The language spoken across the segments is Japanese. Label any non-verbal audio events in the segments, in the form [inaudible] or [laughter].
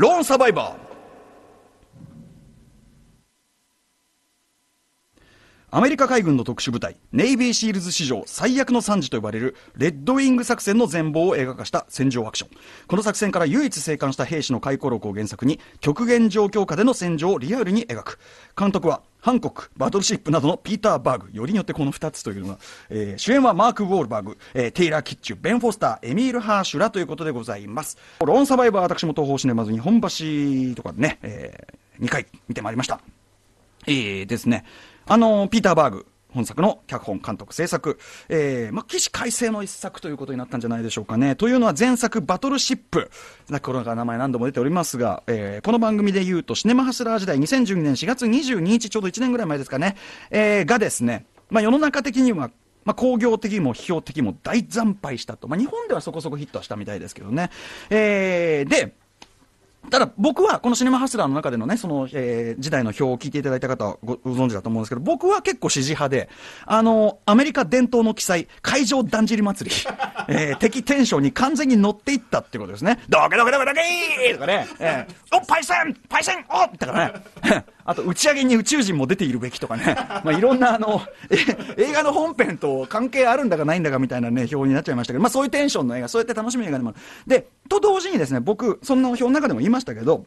ローンサバイバーアメリカ海軍の特殊部隊ネイビーシールズ史上最悪の惨事と呼ばれるレッドウィング作戦の全貌を映画化した戦場アクションこの作戦から唯一生還した兵士の回顧録を原作に極限状況下での戦場をリアルに描く監督はハンコック、バトルシップなどのピーター・バーグ、よりによってこの2つというのは、えー、主演はマーク・ウォールバーグ、えー、テイラー・キッチュ、ベン・フォスター、エミール・ハーシュラということでございます。ローンサバイバー、私も東方シネマズ日本橋とかでね、えー、2回見てまいりました。えー、ですね、あの、ピーター・バーグ。本作の脚本、監督、制作、えー、まあ、起死回生の一作ということになったんじゃないでしょうかね。というのは前作、バトルシップ。この名前何度も出ておりますが、えー、この番組で言うと、シネマハスラー時代、2012年4月22日、ちょうど1年ぐらい前ですかね、えー、がですね、まあ、世の中的には、まあ、工業的にも批評的にも大惨敗したと。まあ、日本ではそこそこヒットはしたみたいですけどね。えー、で、ただ僕はこのシネマハスラーの中でのね、その、えー、時代の表を聞いていただいた方はご存知だと思うんですけど、僕は結構支持派で、あの、アメリカ伝統の記載、海上だんじり祭り、[laughs] えー、敵テンションに完全に乗っていったってことですね。ドケドケドケドケーとかね、えー、おパイセンパイセンおだからね。あと打ち上げに宇宙人も出ているべきとかね、[laughs] まあ、いろんなあの映画の本編と関係あるんだかないんだかみたいな、ね、表になっちゃいましたけど、まあ、そういうテンションの映画、そうやって楽しむ映画でもある。でと同時にですね僕、その表の中でも言いましたけど、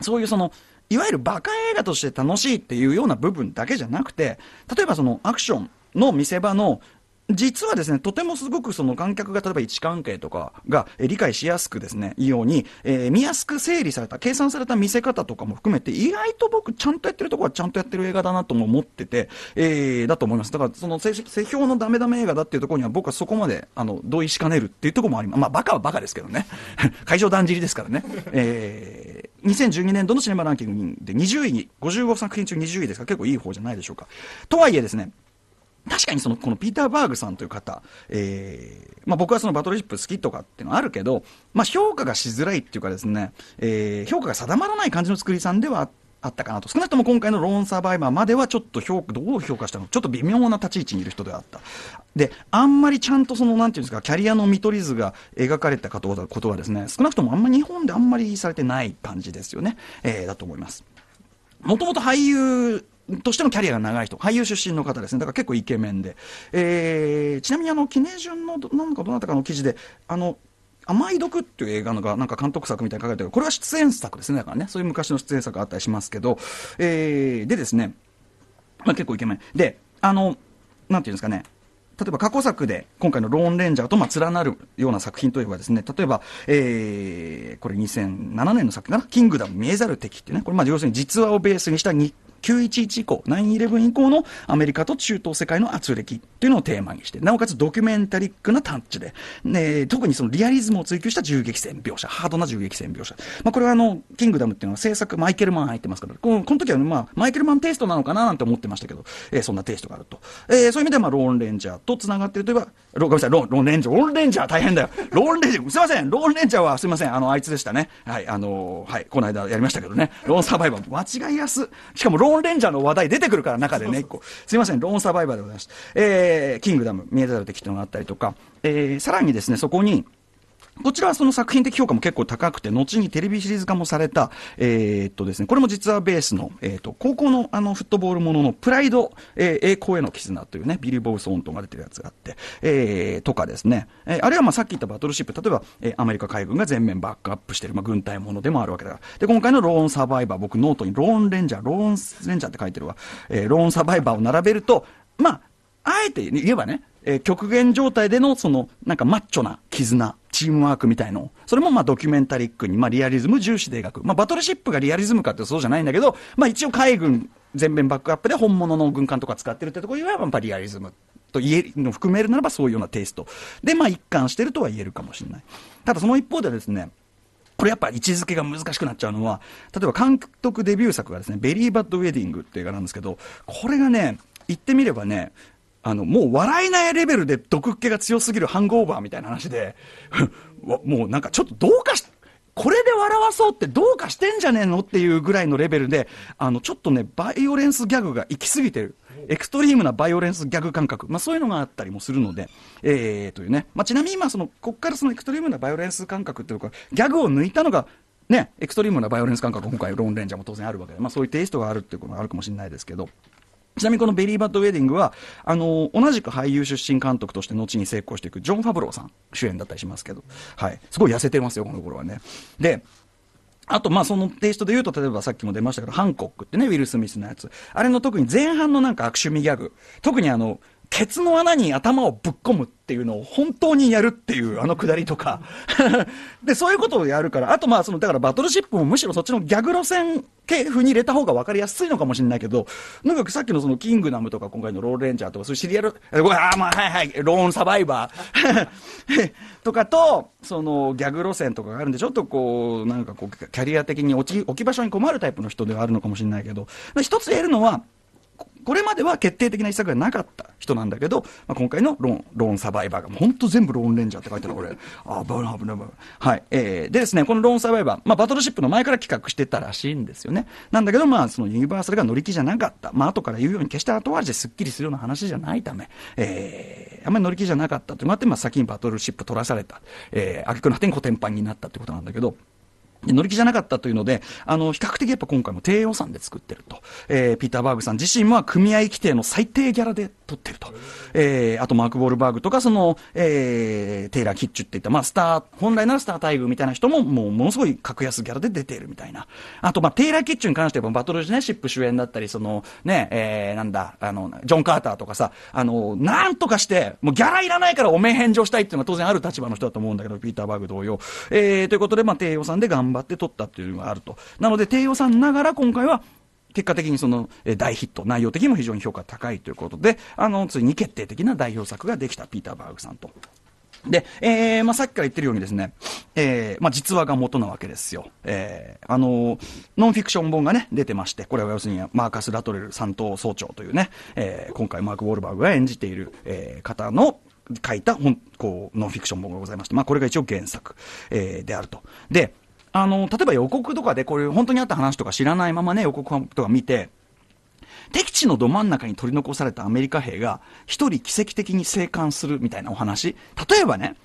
そういうそのいわゆるバカ映画として楽しいっていうような部分だけじゃなくて、例えばそのアクションの見せ場の実はですね、とてもすごくその観客が例えば位置関係とかが理解しやすくですね、いいように、えー、見やすく整理された、計算された見せ方とかも含めて、意外と僕、ちゃんとやってるところはちゃんとやってる映画だなとも思ってて、えー、だと思います。だから、その、世評のダメダメ映画だっていうところには僕はそこまで、あの、同意しかねるっていうところもあります。まあ、バカはバカですけどね。[laughs] 会場だんじりですからね。えー、2012年度のシネマランキングで20位に、55作品中20位ですから結構いい方じゃないでしょうか。とはいえですね、確かにそのこのピーター・バーグさんという方、えーまあ、僕はそのバトルシップ好きとかっていうのはあるけど、まあ、評価がしづらいっていうかですね、えー、評価が定まらない感じの作りさんではあったかなと少なくとも今回のローンサバイバーまではちょっと評どう評価したのちょっと微妙な立ち位置にいる人であったであんまりちゃんとそのなんていうんですかキャリアの見取り図が描かれたことはですね少なくともあんま日本であんまりされてない感じですよね、えー、だと思います。もともと俳優としてのキャリアが長い人、俳優出身の方ですね、だから結構イケメンで、えー、ちなみにあの、キネジュンのなんかどなたかの記事で、あの甘い毒っていう映画のがなんか監督作みたいに書かれてるこれは出演作ですねだからねそういう昔の出演作があったりしますけど、えー、でですね、まあ、結構イケメンであのなんていうんですかね例えば過去作で今回の「ローンレンジャー」とま連なるような作品といえばですね例えば、えー、これ2007年の作品かな「キングダム見えざる敵」っていうねこれまあ要するに実話をベースにした日911以降、911以降のアメリカと中東世界の圧力というのをテーマにして、なおかつドキュメンタリックなタッチで、ね、特にそのリアリズムを追求した銃撃戦描写、ハードな銃撃戦描写。まあ、これはあの、キングダムっていうのは制作、マイケルマン入ってますから、このこの時は、ね、まあ、マイケルマンテイストなのかななんて思ってましたけど、えー、そんなテイストがあると。えー、そういう意味では、まあ、ローンレンジャーと繋がってるといえば、ロごめんなさい、ローンレンジャー、ローンレンジャー大変だよ。ローンレンジャー、すいません、ローンレンジャーはすいません、あの、あいつでしたね。はい、あのはい、この間やりましたけどね。ローンサバイバー、間違いやす。しかもローンレンジャーの話題出てくるから、中でね、1個。すいません、ローンサバイバーでございました。えー、キングダム、見えたらできてもったりとか、えー、さらにですね、そこに、こちらはその作品的評価も結構高くて、後にテレビシリーズ化もされた、えー、っとですね、これも実はベースの、えー、っと、高校のあのフットボールもののプライド、えー、栄光への絆というね、ビリー・ボブ・ソーントンが出てるやつがあって、えー、とかですね、えー、あるいはまあさっき言ったバトルシップ、例えば、えー、アメリカ海軍が全面バックアップしてる、まあ、軍隊ものでもあるわけだから。で、今回のローンサバイバー、僕ノートにローンレンジャー、ローンレンジャーって書いてるわ、えー、ローンサバイバーを並べると、まあ、あえて言えばね、えー、極限状態でのそのなんかマッチョな絆チームワークみたいのそれもまあドキュメンタリックに、まあ、リアリズム重視で描く、まあ、バトルシップがリアリズムかってそうじゃないんだけど、まあ、一応海軍全面バックアップで本物の軍艦とか使ってるってところはやっぱリアリズムと言えるの含めるならばそういうようなテイストで、まあ、一貫してるとは言えるかもしれないただその一方でですねこれやっぱ位置づけが難しくなっちゃうのは例えば監督デビュー作がですね「ベリーバッドウェディング」っていう映画なんですけどこれがね言ってみればねあの、もう笑えないレベルで毒っ気が強すぎるハングオーバーみたいな話で、[laughs] もうなんかちょっとどうかし、これで笑わそうってどうかしてんじゃねえのっていうぐらいのレベルで、あの、ちょっとね、バイオレンスギャグが行き過ぎてる。エクストリームなバイオレンスギャグ感覚、まあ、そういうのがあったりもするので、えー、というね、まあ、ちなみに今その、ここからそのエクストリームなバイオレンス感覚っていうか、ギャグを抜いたのが、ね、エクストリームなバイオレンス感覚、今回、ローンレンジャーも当然あるわけで、まあ、そういうテイストがあるっていうこともあるかもしれないですけど。ちなみにこのベリーバッドウェディングは、あの、同じく俳優出身監督として後に成功していくジョン・ファブローさん主演だったりしますけど、はい。すごい痩せてますよ、この頃はね。で、あと、まあ、そのテイストで言うと、例えばさっきも出ましたけど、ハンコックってね、ウィル・スミスのやつ。あれの特に前半のなんか悪趣味ギャグ。特にあの、ケツの穴に頭をぶっ込むっていうのを本当にやるっていうあのくだりとか [laughs] で、そういうことをやるから、あとまあその、だからバトルシップもむしろそっちのギャグ路線系譜に入れた方が分かりやすいのかもしれないけど、なんかさっきのそのキングダムとか今回のロールレンジャーとかそういうシリアル、ああ、まあはいはい、ローンサバイバー [laughs] とかと、そのギャグ路線とかがあるんで、ちょっとこう、なんかこう、キャリア的に置き置き場所に困るタイプの人ではあるのかもしれないけど、一つ言えるのは、これまでは決定的な一策がなかった人なんだけど、まあ、今回のローン、ローンサバイバーが、本当全部ローンレンジャーって書いてあるこれ。あ、危ない危ない危ない。はい。えー、でですね、このローンサバイバー、まあ、バトルシップの前から企画してたらしいんですよね。なんだけど、まあ、そのユニバーサルが乗り気じゃなかった。まあ、後から言うように、決して後味ですっきりするような話じゃないため、えー、あんまり乗り気じゃなかったというのがあって、まあ、先にバトルシップ取らされた。えー、げくの果てにコテンパンになったってことなんだけど、乗り気じゃなかったというので、あの、比較的やっぱ今回も低予算で作ってると。えー、ピーター・バーグさん自身は組合規定の最低ギャラで取ってると。えー、あとマーク・ウォルバーグとか、その、えー、テイラー・キッチュっていった、まあ、スター、本来ならスター待遇みたいな人も、もう、ものすごい格安ギャラで出ているみたいな。あと、まあ、テイラー・キッチュに関しては、バトル・ジネシップ主演だったり、その、ね、えー、なんだ、あの、ジョン・カーターとかさ、あの、なんとかして、もうギャラいらないからおめえ返上したいっていうのは当然ある立場の人だと思うんだけど、ピーター・バーグ同様。えー、ということで、まあ、低予算で頑張頑張って撮ったっていうのがあると。なので、低予算ながら今回は、結果的にその、え大ヒット、内容的にも非常に評価高いということで、あの、ついに決定的な代表作ができたピーター・バーグさんと。で、えー、まあ、さっきから言ってるようにですね、えー、まあ、実話が元なわけですよ。えー、あのノンフィクション本がね、出てまして、これは要するにマーカス・ラトレル三等総長というね、え今回マーク・ウォルバーグが演じている、え方の書いた本、こう、ノンフィクション本がございまして、まあ、これが一応原作、えであると。で、あの、例えば予告とかでこれ本当にあった話とか知らないままね、予告とか見て、敵地のど真ん中に取り残されたアメリカ兵が一人奇跡的に生還するみたいなお話。例えばね、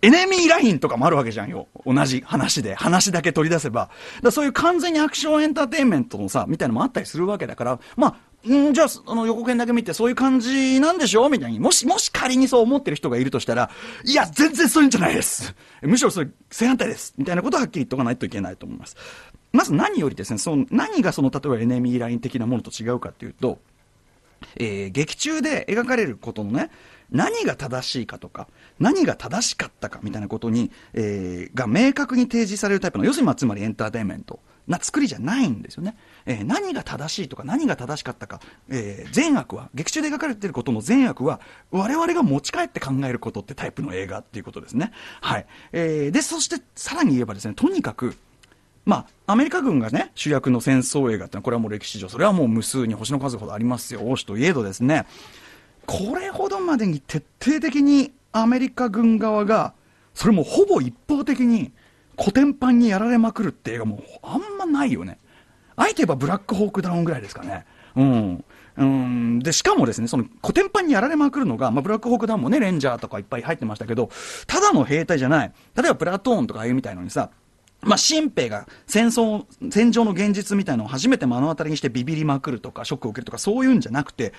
エネミーラインとかもあるわけじゃんよ。同じ話で。話だけ取り出せば。だそういう完全にアクションエンターテインメントのさ、みたいなのもあったりするわけだから、まあ、んじゃあ、その予告編だけ見て、そういう感じなんでしょみたいに、もし、もし仮にそう思ってる人がいるとしたら、いや、全然そういうんじゃないです。[laughs] むしろそれ、正反対です。みたいなことはっきり言っとかないといけないと思います。まず何よりですね、その何がその例えばエネミーライン的なものと違うかというと、えー、劇中で描かれることのね、何が正しいかとか、何が正しかったかみたいなことに、えー、が明確に提示されるタイプの、要するにまあつまりエンターテインメントな作りじゃないんですよね。えー、何が正しいとか何が正しかったか、えー、善悪は劇中で描かれていることの善悪は我々が持ち帰って考えることってタイプの映画っていうことですね。はいえー、でそしてさらに言えばですねとにかくまあ、アメリカ軍がね、主役の戦争映画ってのは、これはもう歴史上、それはもう無数に星の数ほどありますよ、王子といえどですね、これほどまでに徹底的にアメリカ軍側が、それもほぼ一方的に、古典版にやられまくるって映画もあんまないよね。あえて言えばブラックホークダウンぐらいですかね。うん。うんでしかもですねその古典版にやられまくるのが、まあ、ブラックホークダウンもねレンジャーとかいっぱい入ってましたけどただの兵隊じゃない例えばプラトーンとかああいうみたいのにさまあ、新兵が戦争、戦場の現実みたいのを初めて目の当たりにしてビビりまくるとか、ショックを受けるとか、そういうんじゃなくて、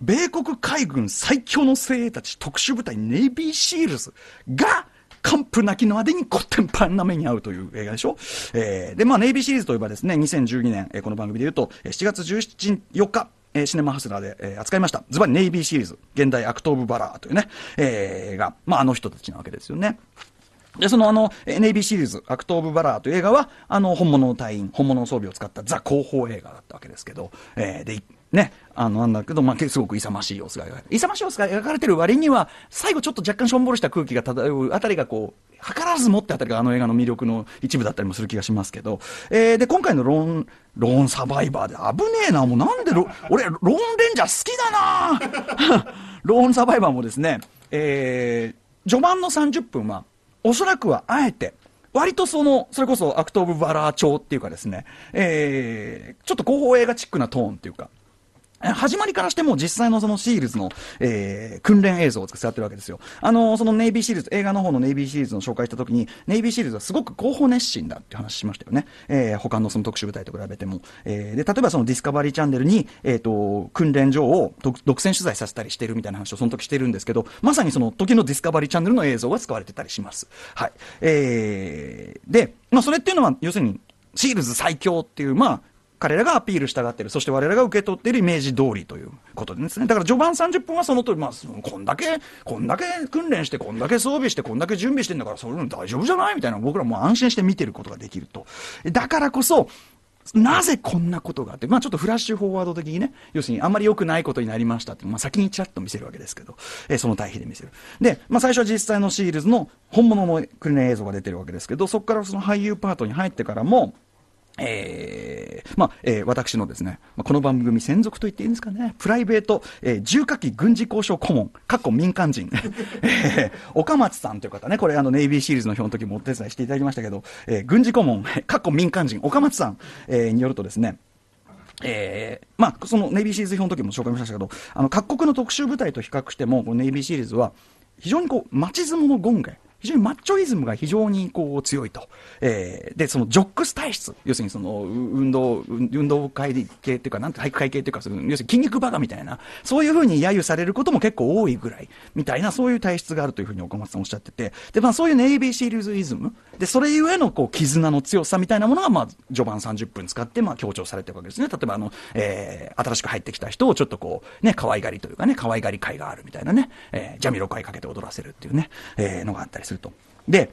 米国海軍最強の精鋭たち特殊部隊ネイビーシールズが完膚なきのあでにコテンパンな目に遭うという映画でしょ。えー、で、まあ、ネイビーシリーズといえばですね、2012年、えー、この番組で言うと、7月17 4日、えー、シネマハスラーで、えー、扱いました。ズバリネイビーシリーズ、現代アクトーブバラーというね、えー、映画。まあ、あの人たちなわけですよね。で、そのあの、ネイビーシリーズ、アクト・オブ・バラーという映画は、あの、本物の隊員、本物の装備を使ったザ・広報映画だったわけですけど、えー、で、ね、あの、なんだけど、まあ、すごく勇ましい様子が描かれて、勇ましい様子が描かれてる割には、最後ちょっと若干しょんぼりした空気が漂うあたりがこう、図らずもってあたりがあの映画の魅力の一部だったりもする気がしますけど、えー、で、今回のローン、ローンサバイバーで危ねえな、もうなんでロ、俺、ローンレンジャー好きだな [laughs] ローンサバイバーもですね、えー、序盤の30分は、おそらくはあえて、割とその、それこそアクト・オブ・バラー調っていうかですね、えー、ちょっと広報映画チックなトーンっていうか、始まりからしても実際のそのシールズの、えー、訓練映像を使ってるわけですよ。あのそのネイビーシールズ、映画の方のネイビーシールズの紹介した時に、ネイビーシールズはすごく広報熱心だって話しましたよね。えー、他のその特殊部隊と比べても。えー、で、例えばそのディスカバリーチャンネルに、えっ、と、訓練場を独占取材させたりしてるみたいな話をその時してるんですけど、まさにその時のディスカバリーチャンネルの映像が使われてたりします。はい。えー、で、まあそれっていうのは、要するに、シールズ最強っていう、まあ、彼らがアピールしたがってる、そして我々が受け取っているイメージ通りということですね。だから序盤30分はその通り、まあ、そのこんだけ、こんだけ訓練して、こんだけ装備して、こんだけ準備してんだから、それ大丈夫じゃないみたいな、僕らも安心して見てることができると。だからこそ、なぜこんなことがあって、まあ、ちょっとフラッシュフォワード的にね、要するにあんまり良くないことになりましたって、まあ、先にちらっと見せるわけですけど、えー、その対比で見せる。で、まあ、最初は実際のシールズの本物の訓練映像が出てるわけですけど、そこからその俳優パートに入ってからも、えーまあえー、私のですね、まあ、この番組専属と言っていいんですかね、プライベート、えー、重火器軍事交渉顧問、かっこ民間人、[laughs] えー、岡松さんという方ね、これあの、ネイビーシリーズの表の時もお手伝いしていただきましたけど、えー、軍事顧問、かっこ民間人、岡松さん、えー、によるとですね、えー、まあ、そのネイビーシリーズ表の時も紹介しましたけど、あの各国の特殊部隊と比較しても、このネイビーシリーズは、非常にこう、ち相撲の権限、非常にマッチョイズムが非常にこう強いと、えー、でそのジョックス体質、要するにその運動運動会系っていうか、なんて体育会系っていうか、要するに筋肉バカみたいな、そういうふうに揶揄されることも結構多いぐらいみたいな、そういう体質があるというふうに岡松さんおっしゃってて、でまあ、そういうネイビーシーズイズム、でそれゆえのこう絆の強さみたいなものが、まあ、序盤30分使って、まあ、強調されてるわけですね、例えばあの、えー、新しく入ってきた人をちょっとこう、ね、可愛がりというかね、可愛がり会があるみたいなね、えー、ジャミロ会かけて踊らせるっていうね、えー、のがあったりする。すると。で、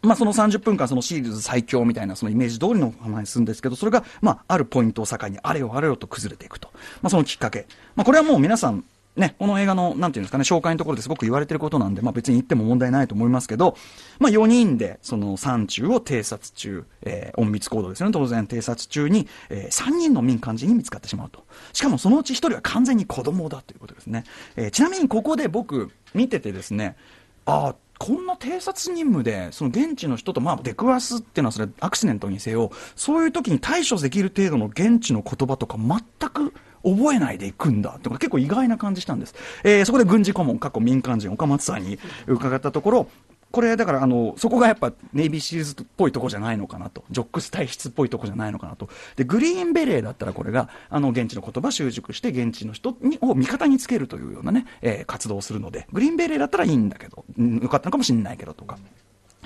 まあ、その30分間、そのシリーズ最強みたいな、そのイメージ通りの話するんですけど、それが、まあ、あるポイントを境に、あれよあれよと崩れていくと。まあ、そのきっかけ。まあ、これはもう皆さん、ね、この映画の、なんていうんですかね、紹介のところですごく言われてることなんで、まあ、別に言っても問題ないと思いますけど、まあ、4人で、その山中を偵察中、えー、隠密行動ですよね、当然偵察中に、えー、3人の民間人に見つかってしまうと。しかもそのうち1人は完全に子供だということですね。えー、ちなみにここで僕、見ててですね、ああ、こんな偵察任務で、その現地の人とまあ出くわすっていうのは、それ、アクシデントにせよ、そういう時に対処できる程度の現地の言葉とか、全く覚えないでいくんだってとか結構意外な感じしたんです、えー、そこで軍事顧問過去民間人岡松さんに伺ったところこれだからあのそこがやっぱネイビーシールズっぽいとこじゃないのかなとジョックス体質っぽいとこじゃないのかなとでグリーンベレーだったらこれがあの現地の言葉習熟して現地の人にを味方につけるというようなね、えー、活動をするのでグリーンベレーだったらいいんだけどよかったのかもしれないけどとか。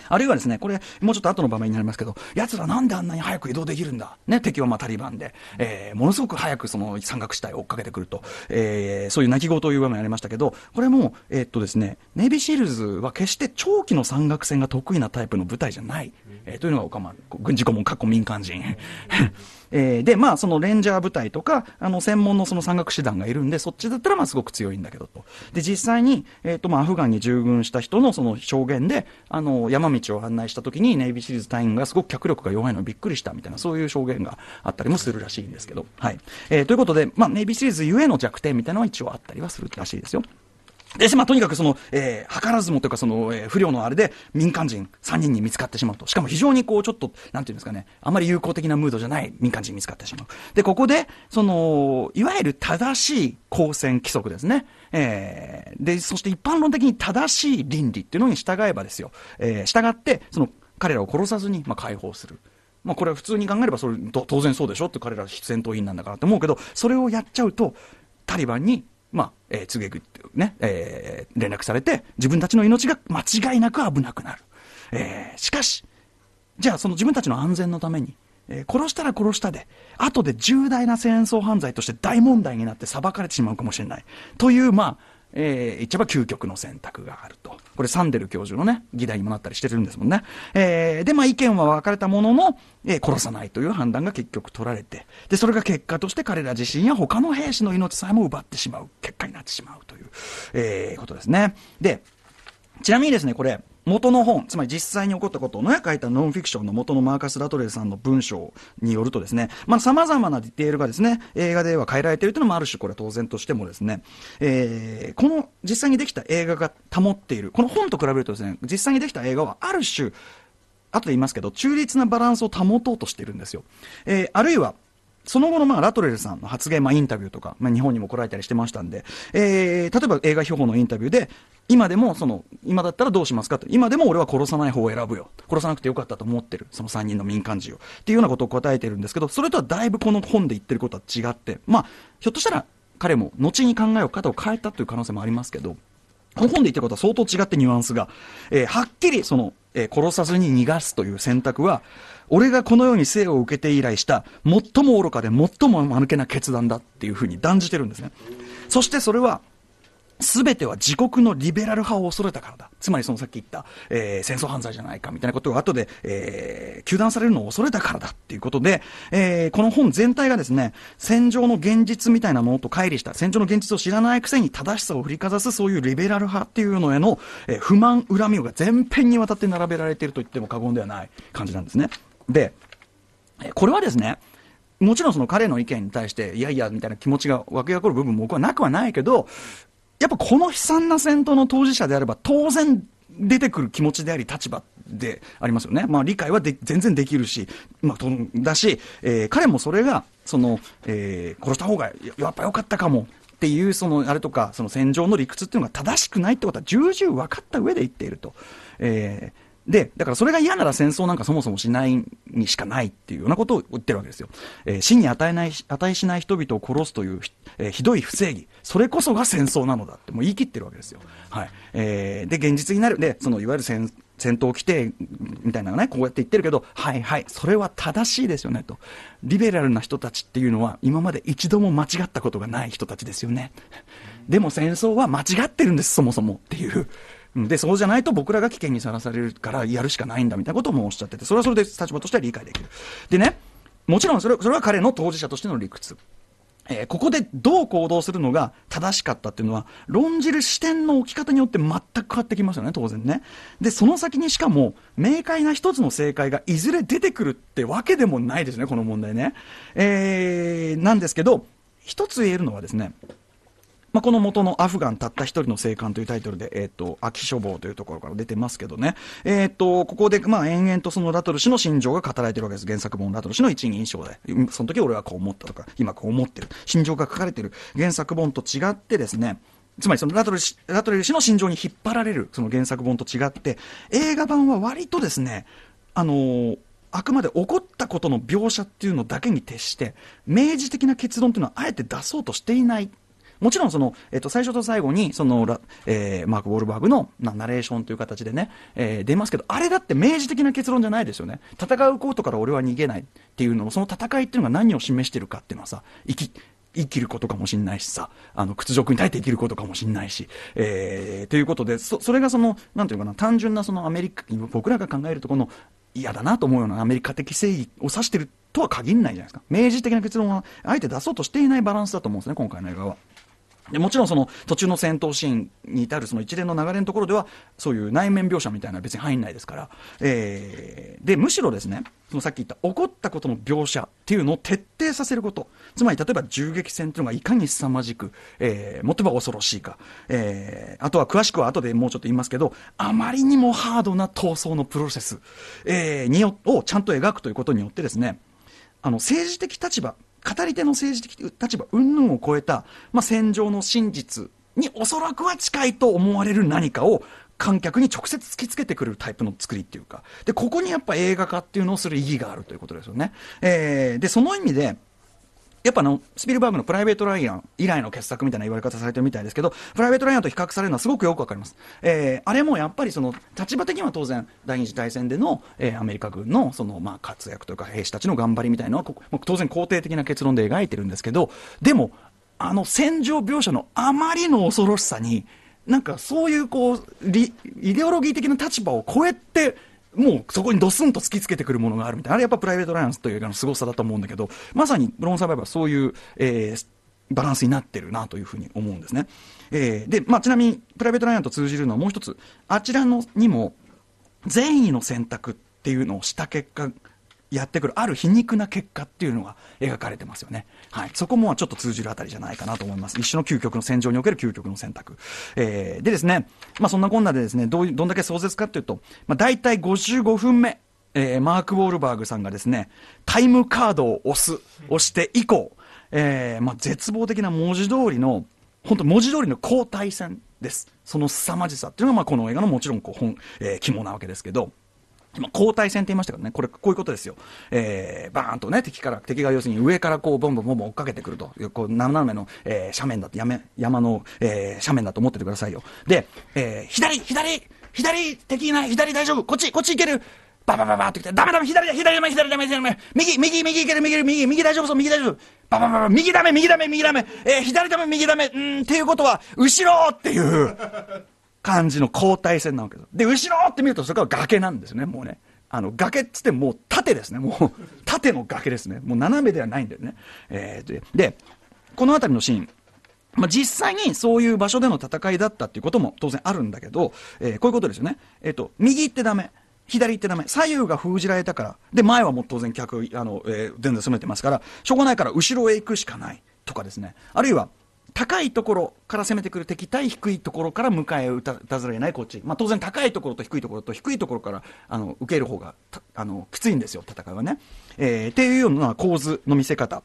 あるいはですね、これ、もうちょっと後の場面になりますけど、奴らなんであんなに早く移動できるんだ。ね、敵はまあタリバンで、えー、ものすごく早くその山岳地帯を追っかけてくると、えー、そういう泣き言という場面ありましたけど、これも、えー、っとですね、ネイビーシールズは決して長期の山岳戦が得意なタイプの部隊じゃない、えー、というのがまあ、軍事顧問、過去民間人。えー、で、まあ、そのレンジャー部隊とか、あの、専門のその山岳師団がいるんで、そっちだったら、まあ、すごく強いんだけどと。で、実際に、えっ、ー、と、まあ、アフガンに従軍した人のその証言で、あの、山道を案内した時に、ネイビーシリーズ隊員がすごく脚力が弱いのびっくりしたみたいな、そういう証言があったりもするらしいんですけど。はい。えー、ということで、まあ、ネイビーシリーズゆえの弱点みたいなのは一応あったりはするらしいですよ。で、まあ、とにかくその、えー、図らずもというか、その、えー、不良のあれで、民間人3人に見つかってしまうと。しかも非常にこう、ちょっと、なんていうんですかね、あまり友好的なムードじゃない民間人見つかってしまう。で、ここで、その、いわゆる正しい公選規則ですね。えー、で、そして一般論的に正しい倫理っていうのに従えばですよ。えー、従って、その、彼らを殺さずに、まあ、解放する。まあ、これは普通に考えればそれ当然そうでしょって彼ら戦闘員なんだからって思うけどそれをやっちゃうとタリバンにまあ、えー、告げね、えー、連絡されて、自分たちの命が間違いなく危なくなる。えー、しかし、じゃあその自分たちの安全のために、えー、殺したら殺したで、後で重大な戦争犯罪として大問題になって裁かれてしまうかもしれない。という、まあ、えー、えば究極の選択があると。これサンデル教授のね、議題にもなったりしてるんですもんね。えー、で、まあ意見は分かれたものの、えー、殺さないという判断が結局取られて、で、それが結果として彼ら自身や他の兵士の命さえも奪ってしまう結果になってしまうという、えー、ことですね。で、ちなみにですね、これ、元の本、つまり実際に起こったことを、野や書いたノンフィクションの元のマーカス・ラトレーさんの文章によるとですね、まあ、様々なディテールがですね、映画では変えられているというのもある種、これ当然としてもですね、えー、この実際にできた映画が保っている、この本と比べるとですね、実際にできた映画はある種、後で言いますけど、中立なバランスを保とうとしているんですよ。えー、あるいは、その後のまあラトレルさんの発言、まあ、インタビューとか、まあ、日本にも来られたりしてましたんで、えー、例えば映画標本のインタビューで、今でもその、今だったらどうしますかと、今でも俺は殺さない方を選ぶよ、殺さなくてよかったと思ってる、その3人の民間人を、っていうようなことを答えてるんですけど、それとはだいぶこの本で言ってることは違って、まあ、ひょっとしたら彼も後に考えを方を変えたという可能性もありますけど、この本で言ってることは相当違ってニュアンスが、えー、はっきりその、えー、殺さずに逃がすという選択は、俺がこのように生を受けて以来した、最も愚かで最も間抜けな決断だっていうふうに断じてるんですね。そしてそれは、すべては自国のリベラル派を恐れたからだ。つまりそのさっき言った、えー、戦争犯罪じゃないかみたいなことが後で、えー、糾弾されるのを恐れたからだっていうことで、えー、この本全体がですね、戦場の現実みたいなものと乖離した、戦場の現実を知らないくせに正しさを振りかざすそういうリベラル派っていうのへの、えー、不満、恨みが全編にわたって並べられていると言っても過言ではない感じなんですね。で、えー、これはですね、もちろんその彼の意見に対して、いやいやみたいな気持ちが湧き起こる部分も僕はなくはないけど、やっぱこの悲惨な戦闘の当事者であれば、当然出てくる気持ちであり、立場でありますよね。まあ、理解はで全然できるし、まあ、だし、えー、彼もそれが、その、えー、殺した方がやっぱ良かったかも。っていう、その、あれとか、その戦場の理屈っていうのが正しくないってことは重々分かった上で言っていると。えー、で、だからそれが嫌なら戦争なんかそもそもしないにしかないっていうようなことを言ってるわけですよ。えー、死に与えない、値しない人々を殺すというひ,、えー、ひどい不正義。それこそが戦争なのだってもう言い切ってるわけですよ。はい。えー、で、現実になる。で、そのいわゆる戦、戦闘規定みたいなのね、こうやって言ってるけど、はいはい、それは正しいですよねと。リベラルな人たちっていうのは、今まで一度も間違ったことがない人たちですよね。でも戦争は間違ってるんです、そもそもっていう。で、そうじゃないと僕らが危険にさらされるからやるしかないんだみたいなこともおっしゃってて、それはそれで立場としては理解できる。でね、もちろんそれそれは彼の当事者としての理屈。えー、ここでどう行動するのが正しかったっていうのは、論じる視点の置き方によって全く変わってきますよね、当然ね。で、その先にしかも、明快な一つの正解がいずれ出てくるってわけでもないですね、この問題ね。えー、なんですけど、一つ言えるのはですね、まあ、この元のアフガンたった一人の生還というタイトルで、えっ、ー、と、秋書房というところから出てますけどね、えっ、ー、と、ここで、まあ、延々とそのラトル氏の心情が語られてるわけです。原作本ラトル氏の一人称で、その時俺はこう思ったとか、今こう思ってる。心情が書かれてる原作本と違ってですね、つまりそのラトル氏ラトル氏の心情に引っ張られるその原作本と違って映画版は割とですねあのー、あくまで起こったことの描写っていうのだけに徹して明示的な結論というのはあえて出そうとしていないもちろんその、えっと、最初と最後にそのえー、マーク・ウォルバーグのナレーションという形でね、えー、出ますけどあれだって明示的な結論じゃないですよね戦うことから俺は逃げないっていうのその戦いっていうのが何を示してるかっていうのはさ生き生きることかもしれないしさ、あの、屈辱に耐えて生きることかもしれないし、えー、ということで、そ、それがその、なんていうかな、単純なそのアメリカ、僕らが考えるとこの、嫌だなと思うようなアメリカ的正義を指してるとは限らないじゃないですか明示的な結論はあえて出そうとしていないバランスだと思うんですね今回の映画は。でもちろんその途中の戦闘シーンに至るその一連の流れのところではそういう内面描写みたいな別に入んないですから、えー、でむしろですねそのさっき言った起こったことの描写っていうのを徹底させることつまり例えば銃撃戦というのがいかに凄まじく、えー、もっとば恐ろしいか、えー、あとは詳しくは後でもうちょっと言いますけどあまりにもハードな闘争のプロセス、えー、によをちゃんと描くということによってですねあの政治的立場語り手の政治的立場云々を超えた、まあ、戦場の真実におそらくは近いと思われる何かを観客に直接突きつけてくれるタイプの作りっていうかでここにやっぱ映画化っていうのをする意義があるということですよね。えー、でその意味でやっぱあの、スピルバーグのプライベート・ライアン以来の傑作みたいな言われ方されてるみたいですけど、プライベート・ライアンと比較されるのはすごくよくわかります。えー、あれもやっぱりその、立場的には当然、第二次大戦での、えー、アメリカ軍のその、まあ、活躍というか、兵士たちの頑張りみたいなのは、こ当然肯定的な結論で描いてるんですけど、でも、あの戦場描写のあまりの恐ろしさに、なんかそういうこう、イデオロギー的な立場を超えて、もうそこにドスンと突きつけてくるものがあるみたいな、あれやっぱプライベート・ライアンスという映画の凄さだと思うんだけど、まさにブローン・サバイバーはそういう、えー、バランスになってるなというふうに思うんですね。えー、で、まあ、ちなみにプライベート・ライアンと通じるのはもう一つ、あちらのにも善意の選択っていうのをした結果、やってくるある皮肉な結果っていうのが描かれてますよね、はい、そこもちょっと通じるあたりじゃないかなと思います一種の究極の戦場における究極の選択、えー、でですね、まあ、そんなこんなでですねどうどんだけ壮絶かっていうと、まあ、大体55分目えー、マーク・ウォールバーグさんがですね、タイムカードを押す、押して以降、えー、まあ、絶望的な文字通りの、本当文字通りの交代戦です。その凄まじさっていうのが、まあ、この映画のもちろんこう本、えー、肝なわけですけど、今、交代戦って言いましたけどね、これ、こういうことですよ。えー、バーンとね、敵から、敵が要するに上からこう、ボンボンボンボン追っかけてくるという、こう、斜めの、えー、斜面だって、やめ、山の、えー、斜面だと思っててくださいよ。で、えー、左左左敵いない左大丈夫こっちこっち行けるババババってきて、ダメダメ左だ左だめ、左ダメ左ダメ右右右いける右右右大丈夫そう右大丈夫ババババ右だめ、右だめ、右だめ、えー、左だめ、右だめ、うんっていうことは、後ろっていう。感じの交代戦なわけです。で、後ろって見ると、それから崖なんですね、もうね。あの崖っつってもう縦ですね、もう縦の崖ですね、もう斜めではないんだよね。えー、で、この辺りのシーン、まあ、実際にそういう場所での戦いだったっていうことも当然あるんだけど、えー、こういうことですよね。えっ、ー、と、右行ってダメ。左行ってダメ。左右が封じられたから。で、前はもう当然客、あの、えー、全然攻めてますから、しょうがないから後ろへ行くしかない。とかですね。あるいは、高いところから攻めてくる敵対低いところから迎え撃たざるをないこっち、まあ、当然高いところと低いところと低いところからあの受ける方があのきついんですよ戦いはね、えー、っていうような構図の見せ方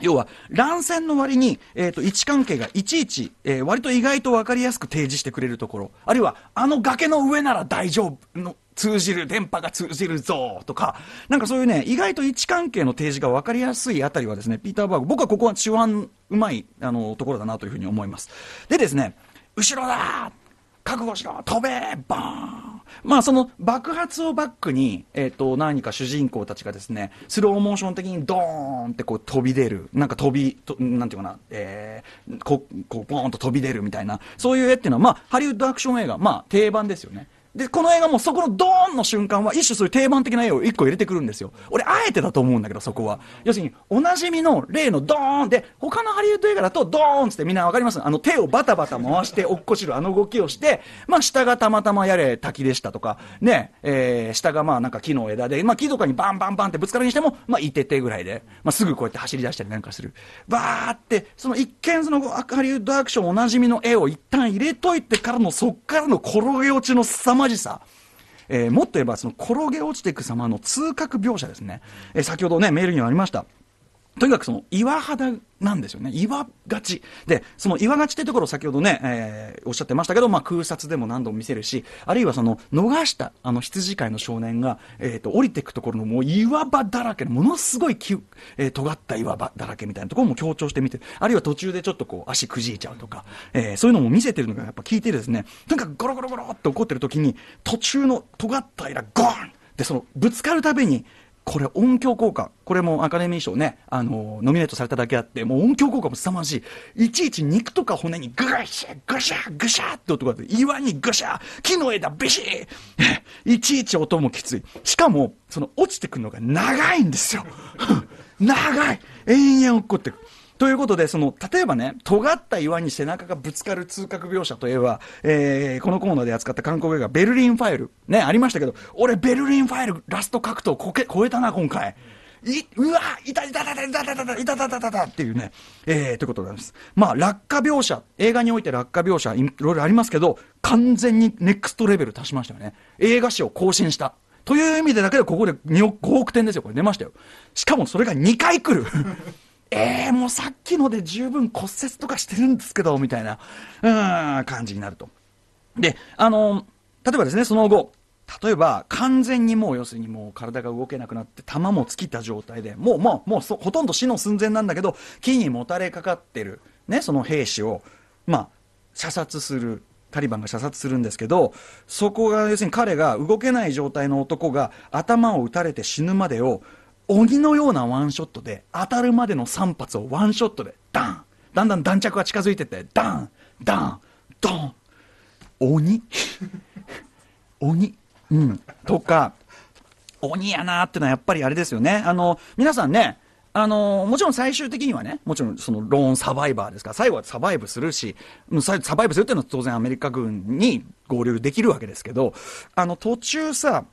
要は乱戦の割に、えーと、と位置関係がいちいち、えー、割と意外と分かりやすく提示してくれるところあるいはあの崖の上なら大丈夫の通じる、電波が通じるぞとか、なんかそういうね、意外と位置関係の提示が分かりやすいあたりはですね、ピーター・バーグ、僕はここは手腕うまい、あの、ところだなというふうに思います。でですね、後ろだ覚悟しろ飛べバーンまあその爆発をバックに、えっ、ー、と、何か主人公たちがですね、スローモーション的にドーンってこう飛び出る、なんか飛び、となんていうかな、えー、ここう、ボーンと飛び出るみたいな、そういう絵っていうのは、まあ、ハリウッドアクション映画、まあ、定番ですよね。で、この映画もそこのドーンの瞬間は一種そういう定番的な絵を一個入れてくるんですよ。俺、あえてだと思うんだけど、そこは。要するに、おなじみの例のドーンで、他のハリウッド映画だとドーンつってみんなわかりますあの手をバタバタ回して [laughs] 落っこちるあの動きをして、まあ下がたまたまやれ滝でしたとか、ね、えー、下がまあなんか木の枝で、まあ木とかにバンバンバンってぶつかるにしても、まあいててぐらいで、まあすぐこうやって走り出したりなんかする。バーって、その一見そのハリウッドアクションおなじみの絵を一旦入れといてからのそっからの転げ落ちの凄ままじさ。えー、もっと言えば、その転げ落ちていく様の通覚描写ですね。えー、先ほどね、メールにはありました。とにかくその岩肌なんですよね岩がちでその岩がちってところを先ほどね、えー、おっしゃってましたけど、まあ、空撮でも何度も見せるしあるいはその逃したあの羊飼いの少年が、えーと、降りていくところのもう岩場だらけものすごいき、えー、尖った岩場だらけみたいなところも強調してみてあるいは途中でちょっとこう足くじいちゃうとか、えー、そういうのも見せてるのがやっぱ聞いてですねとにかくゴロゴロゴロって怒ってる時に途中の尖った枝ゴーンでそのぶつかるたびにこれ音響効果、これもアカデミー賞ね、あのノミネートされただけあって、もう音響効果も凄まじい。いちいち肉とか骨にグシャグシャグシャって音が出て、岩にグシャ木の枝ビシー [laughs] いちいち音もきつい。しかも、その落ちてくるのが長いんですよ。[laughs] 長い延々落っこってくる。ということで、その、例えばね、尖った岩に背中がぶつかる痛覚描写といえば、えー、このコーナーで扱った韓国映画、ベルリンファイル。ね、ありましたけど、俺、ベルリンファイル、ラスト格闘こけ、超えたな、今回。いうわいたいたいたいたいたいたいたたたっていうね、えー、ということなんです。まあ、落下描写、映画において落下描写、いろいろありますけど、完全にネクストレベル足しましたよね。映画史を更新した。という意味でだけで、ここで2億、5億点ですよ。これ出ましたよ。しかもそれが2回来るえー、もうさっきので十分骨折とかしてるんですけど、みたいな、うん、感じになると。で、あの、例えばですね、その後、例えば完全にもう要するにもう体が動けなくなって弾も尽きた状態でもうもうもうほとんど死の寸前なんだけど木にもたれかかってる、ね、その兵士を、まあ、射殺するタリバンが射殺するんですけどそこが要するに彼が動けない状態の男が頭を撃たれて死ぬまでを鬼のようなワンショットで、当たるまでの3発をワンショットで、ダンだんだん弾着が近づいてって、ダンダンドン鬼 [laughs] 鬼うん。とか、鬼やなーってのはやっぱりあれですよね。あの、皆さんね、あのー、もちろん最終的にはね、もちろんそのローンサバイバーですから、最後はサバイブするし、サバイブするっていうのは当然アメリカ軍に合流できるわけですけど、あの途中さ、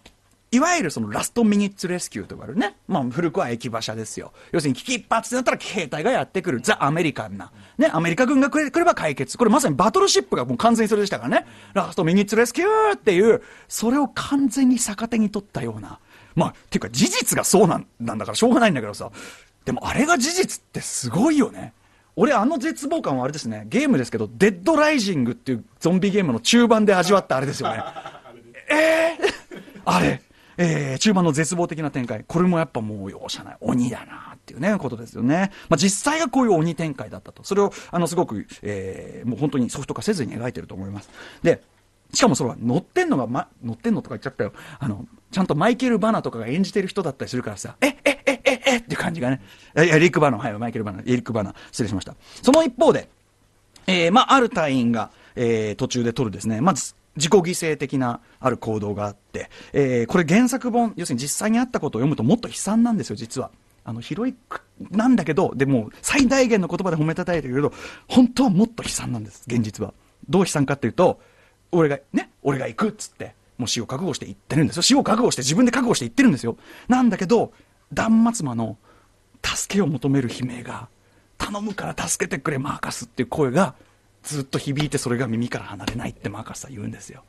いわゆるそのラストミニッツレスキューと呼ばれるね。まあ、古くは駅馬車ですよ。要するに危機一髪になったら兵隊がやってくる。ザ・アメリカンな。ね、アメリカ軍が来れば解決。これまさにバトルシップがもう完全にそれでしたからね。ラストミニッツレスキューっていう、それを完全に逆手に取ったような。まあ、っていうか事実がそうなんだからしょうがないんだけどさ。でもあれが事実ってすごいよね。俺あの絶望感はあれですね、ゲームですけど、デッドライジングっていうゾンビゲームの中盤で味わったあれですよね。えー、あれ。えー、中盤の絶望的な展開。これもやっぱもう容赦ない。鬼だなっていうね、ことですよね。まあ、実際がこういう鬼展開だったと。それを、あの、すごく、えー、もう本当にソフト化せずに描いてると思います。で、しかもそれは乗ってんのが、ま、乗ってんのとか言っちゃったよ。あの、ちゃんとマイケル・バナとかが演じてる人だったりするからさ、え、え、え、え、えっていう感じがね。え、エリック・バナ、はい、マイケル・バナ、エリック・バナ、失礼しました。その一方で、えー、まあ、ある隊員が、えー、途中で取るですね、まず、自己犠牲的なある行動があって、えー、これ原作本、要するに実際にあったことを読むともっと悲惨なんですよ、実は。あの、広いなんだけど、でも最大限の言葉で褒めたたえてるけど、本当はもっと悲惨なんです、現実は。どう悲惨かっていうと、俺が、ね、俺が行くっつって、もう死を覚悟して行ってるんですよ。死を覚悟して自分で覚悟して行ってるんですよ。なんだけど、断末魔の助けを求める悲鳴が、頼むから助けてくれ、マーカスっていう声が、ずっと響いてそれが耳から離れないってマーカスは言うんですよ。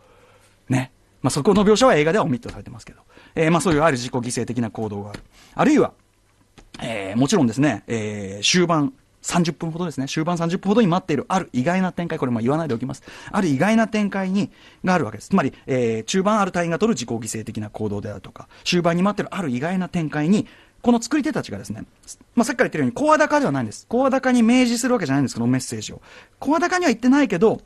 ね。まあ、そこの描写は映画ではオミットされてますけど。えー、まあ、そういうある自己犠牲的な行動がある。あるいは、えー、もちろんですね、えー、終盤、30分ほどですね、終盤30分ほどに待っているある意外な展開、これも言わないでおきます。ある意外な展開に、があるわけです。つまり、えー、中盤ある隊員が取る自己犠牲的な行動であるとか、終盤に待ってるある意外な展開に、この作り手たちがですね、まあ、さっきから言ってるように、声高ではないんです。声高に明示するわけじゃないんです、このメッセージを。声高には言ってないけど、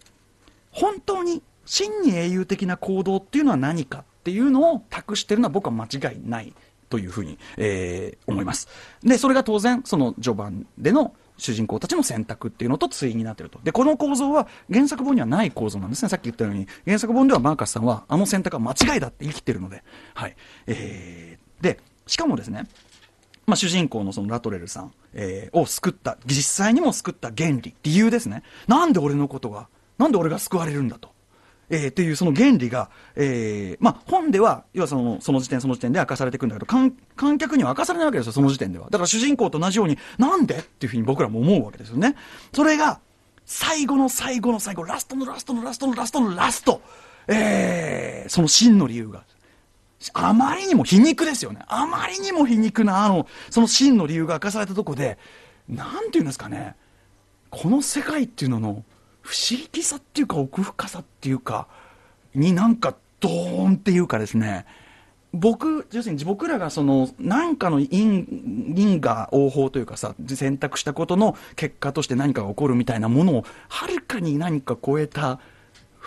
本当に真に英雄的な行動っていうのは何かっていうのを託してるのは僕は間違いないというふうに、えー、思います。で、それが当然、その序盤での主人公たちの選択っていうのと対になってると。で、この構造は原作本にはない構造なんですね。さっき言ったように、原作本ではマーカスさんはあの選択は間違いだって生きてるので。はい。えー、で、しかもですね、まあ、主人公のそのラトレルさん、えー、を救った、実際にも救った原理、理由ですね。なんで俺のことが、なんで俺が救われるんだと。えー、っていうその原理が、えー、まあ、本では、要はそのその時点その時点で明かされていくんだけど、観客には明かされないわけですよ、その時点では。だから主人公と同じように、なんでっていうふうに僕らも思うわけですよね。それが、最後の最後の最後、ラストのラストのラストのラストのラスト、えー、その真の理由があまりにも皮肉ですよね。あまりにも皮肉な、あの、その真の理由が明かされたとこで、なんていうんですかね、この世界っていうのの不思議さっていうか奥深さっていうか、になんかドーンっていうかですね、僕要するに僕らがその何かの因因果応報というかさ選択したことの結果として何かが起こるみたいなものをはるかに何か超えた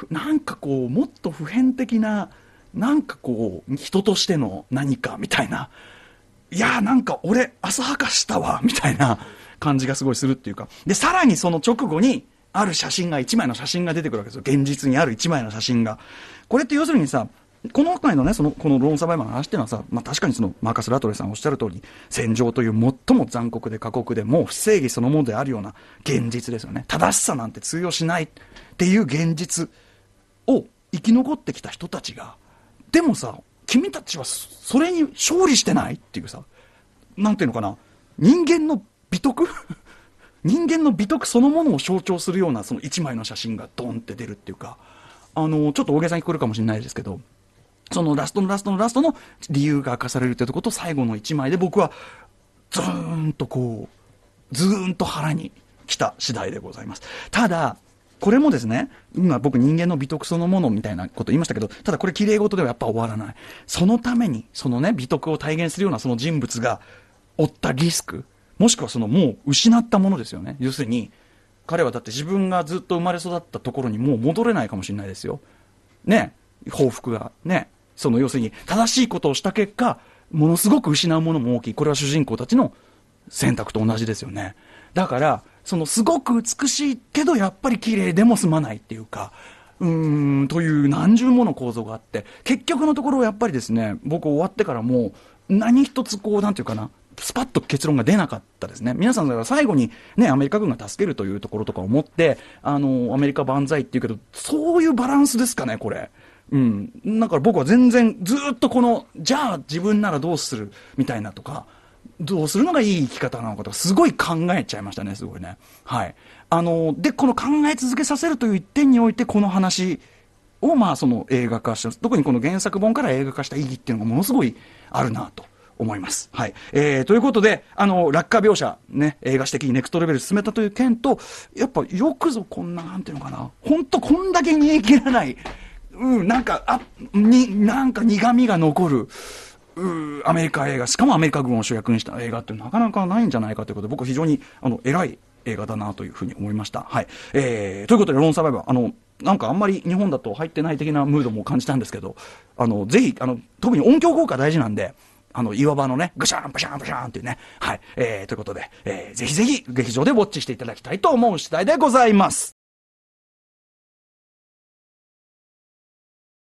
なんかこうもっと普遍的ななんかこう、人としての何かみたいな、いやーなんか俺、浅はかしたわ、みたいな感じがすごいするっていうか、で、さらにその直後に、ある写真が、一枚の写真が出てくるわけですよ。現実にある一枚の写真が。これって要するにさ、この回のね、その、このローンサバイバーの話っていうのはさ、まあ、確かにその、マーカス・ラトレさんおっしゃる通り、戦場という最も残酷で過酷で、もう不正義そのものであるような現実ですよね。正しさなんて通用しないっていう現実を生き残ってきた人たちが、でもさ、君たちはそれに勝利してないっていうさ、なんていうのかな、人間の美徳 [laughs] 人間の美徳そのものを象徴するようなその一枚の写真がドンって出るっていうか、あの、ちょっと大げさに聞こえるかもしれないですけど、そのラストのラストのラストの理由が明かされるってとこと最後の一枚で僕は、ズーンとこう、ズーンと腹に来た次第でございます。ただ、これもですね、今僕人間の美徳そのものみたいなこと言いましたけど、ただこれ綺麗事ではやっぱ終わらない。そのために、そのね、美徳を体現するようなその人物が負ったリスク、もしくはそのもう失ったものですよね。要するに、彼はだって自分がずっと生まれ育ったところにもう戻れないかもしれないですよ。ね、報復が。ね、その要するに正しいことをした結果、ものすごく失うものも大きい。これは主人公たちの選択と同じですよね。だから、そのすごく美しいけどやっぱり綺麗でも済まないっていうか、うーん、という何重もの構造があって、結局のところやっぱりですね、僕終わってからもう何一つこう、なんていうかな、スパッと結論が出なかったですね。皆さん、だから最後にね、アメリカ軍が助けるというところとか思って、あの、アメリカ万歳って言うけど、そういうバランスですかね、これ。うん。だから僕は全然ずっとこの、じゃあ自分ならどうするみたいなとか、どうするのがいい生き方なのかとか、すごい考えちゃいましたね、すごいね。はい。あの、で、この考え続けさせるという一点において、この話を、まあ、その映画化した、特にこの原作本から映画化した意義っていうのがものすごいあるなと。思います。はい。えー、ということで、あの、落下描写、ね、映画史的にネクストレベル進めたという件と、やっぱよくぞこんな、なんていうのかな、ほんとこんだけ煮え切らない、うん、なんか、あ、に、なんか苦味が残る、アメリカ映画しかもアメリカ軍を主役にした映画ってなかなかないんじゃないかということで僕非常にあの偉い映画だなというふうに思いました。はいえー、ということで「ローンサバイバー」あのなんかあんまり日本だと入ってない的なムードも感じたんですけどあのぜひあの特に音響効果大事なんで。あの岩場のね、ぐしゃん、ぷしゃん、ぷしゃんっていうね。はい。えー、ということで、えー、ぜひぜひ劇場でウォッチしていただきたいと思う次第でございます。